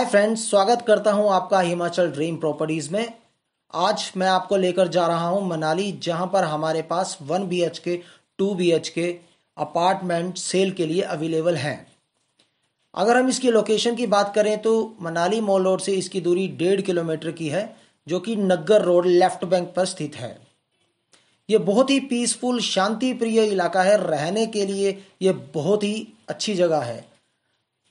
hi friends स्वागत करता हूं आपका हिमाचल ड्रीम प्रॉपर्टीज में आज मैं आपको लेकर जा रहा हूं मनाली जहां पर हमारे पास one B H K two B H K apartment sale के लिए अवेलेबल हैं अगर हम इसकी लोकेशन की बात करें तो मनाली मॉल रोड से इसकी दूरी डेढ़ किलोमीटर की है जो कि नग्गर रोड लेफ्ट बैंक पर स्थित है ये बहुत ही पीसफुल शांति प्रिय इलाका है रहने के लिए ये बहुत ही अच्छी जगह है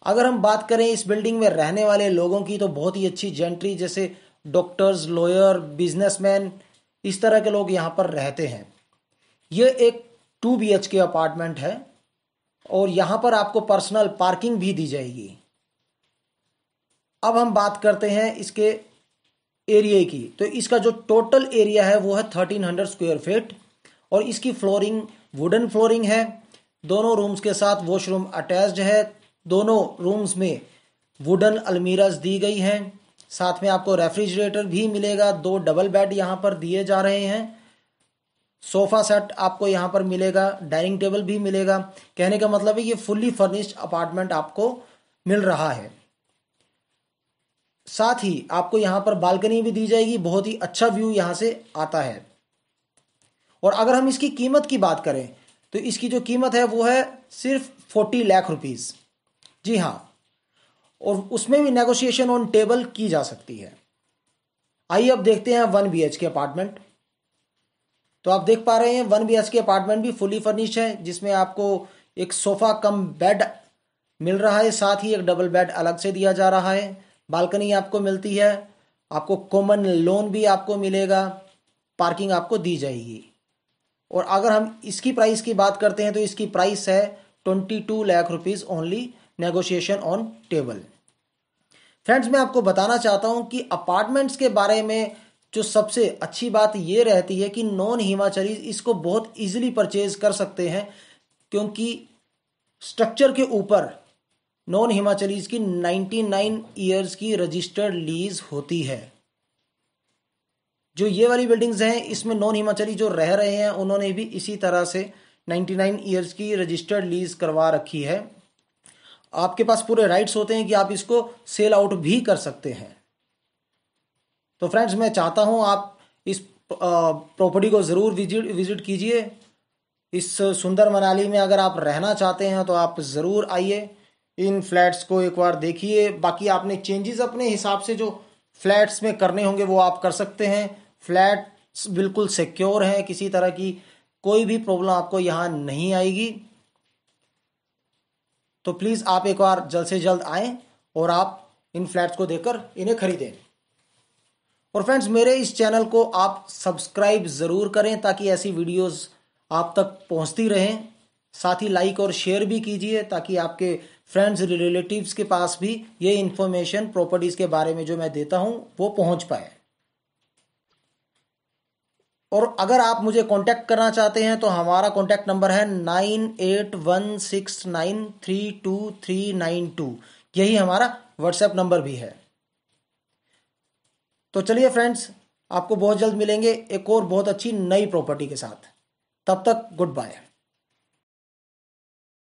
अगर हम बात करें इस बिल्डिंग में रहने वाले लोगों की तो बहुत ही अच्छी जेंट्री जैसे डॉक्टर्स लॉयर बिजनेसमैन इस तरह के लोग यहाँ पर रहते हैं ये एक two B H K apartment है और यहाँ पर आपको पर्सनल पार्किंग भी दी जाएगी अब हम बात करते हैं इसके एरिए की तो इसका जो टोटल एरिया है वो है थर्टीन हंड्रेड स्क्वायर फीट और इसकी फ्लोरिंग वुडन फ्लोरिंग है दोनों रूम्स के साथ वॉशरूम अटैच्ड है दोनों रूम्स में वुडन अलमीराज दी गई हैं साथ में आपको रेफ्रिजरेटर भी मिलेगा दो डबल बेड यहाँ पर दिए जा रहे हैं सोफा सेट आपको यहाँ पर मिलेगा डाइनिंग टेबल भी मिलेगा कहने का मतलब है ये फुल्ली फर्निश्ड अपार्टमेंट आपको मिल रहा है साथ ही आपको यहाँ पर बालकनी भी दी जाएगी बहुत ही अच्छा व्यू यहाँ से आता है और अगर हम इसकी कीमत की बात करें तो इसकी जो कीमत है वो है सिर्फ फोर्टी लाख रुपीज़ जी हाँ और उसमें भी नेगोशिएशन ऑन टेबल की जा सकती है आइए अब देखते हैं वन बी के अपार्टमेंट तो आप देख पा रहे हैं वन बी के अपार्टमेंट भी फुली फर्निश है जिसमें आपको एक सोफा कम बेड मिल रहा है साथ ही एक डबल बेड अलग से दिया जा रहा है बालकनी आपको मिलती है आपको कॉमन लोन भी आपको मिलेगा पार्किंग आपको दी जाएगी और अगर हम इसकी प्राइस की बात करते हैं तो इसकी प्राइस है twenty two lakh rupees only negotiation on table friends मैं आपको बताना चाहता हूं कि अपार्टमेंट्स के बारे में जो सबसे अच्छी बात ये रहती है कि नॉन हिमाचली इसको बहुत इजीली परचेज कर सकते हैं क्योंकि स्ट्रक्चर के ऊपर नॉन हिमाचलीज की 99 ईयर्स की रजिस्टर्ड लीज होती है जो ये वाली बिल्डिंग्स हैं इसमें नॉन हिमाचली जो रह रहे हैं उन्होंने भी इसी तरह से 99 ईयर्स की रजिस्टर्ड लीज करवा रखी है आपके पास पूरे राइट्स होते हैं कि आप इसको सेल आउट भी कर सकते हैं तो फ्रेंड्स मैं चाहता हूं आप इस प्रॉपर्टी को ज़रूर विजिट विजिट कीजिए इस सुंदर मनाली में अगर आप रहना चाहते हैं तो आप ज़रूर आइए इन फ्लैट्स को एक बार देखिए बाकी आपने चेंजेस अपने हिसाब से जो फ्लैट्स में करने होंगे वो आप कर सकते हैं फ्लैट्स बिल्कुल सिक्योर हैं किसी तरह की कोई भी प्रॉब्लम आपको यहाँ नहीं आएगी तो प्लीज़ आप एक बार जल्द से जल्द आएँ और आप इन फ्लैट्स को देखकर इन्हें खरीदें और फ्रेंड्स मेरे इस चैनल को आप सब्सक्राइब ज़रूर करें ताकि ऐसी वीडियोस आप तक पहुंचती रहें साथ ही लाइक और शेयर भी कीजिए ताकि आपके फ्रेंड्स रिलेटिव्स के पास भी ये इन्फॉर्मेशन प्रॉपर्टीज़ के बारे में जो मैं देता हूँ वो पहुँच पाए और अगर आप मुझे कांटेक्ट करना चाहते हैं तो हमारा कांटेक्ट नंबर है nine eight one six nine three two three nine two यही हमारा व्हाट्सएप नंबर भी है तो चलिए फ्रेंड्स आपको बहुत जल्द मिलेंगे एक और बहुत अच्छी नई प्रॉपर्टी के साथ तब तक गुड बाय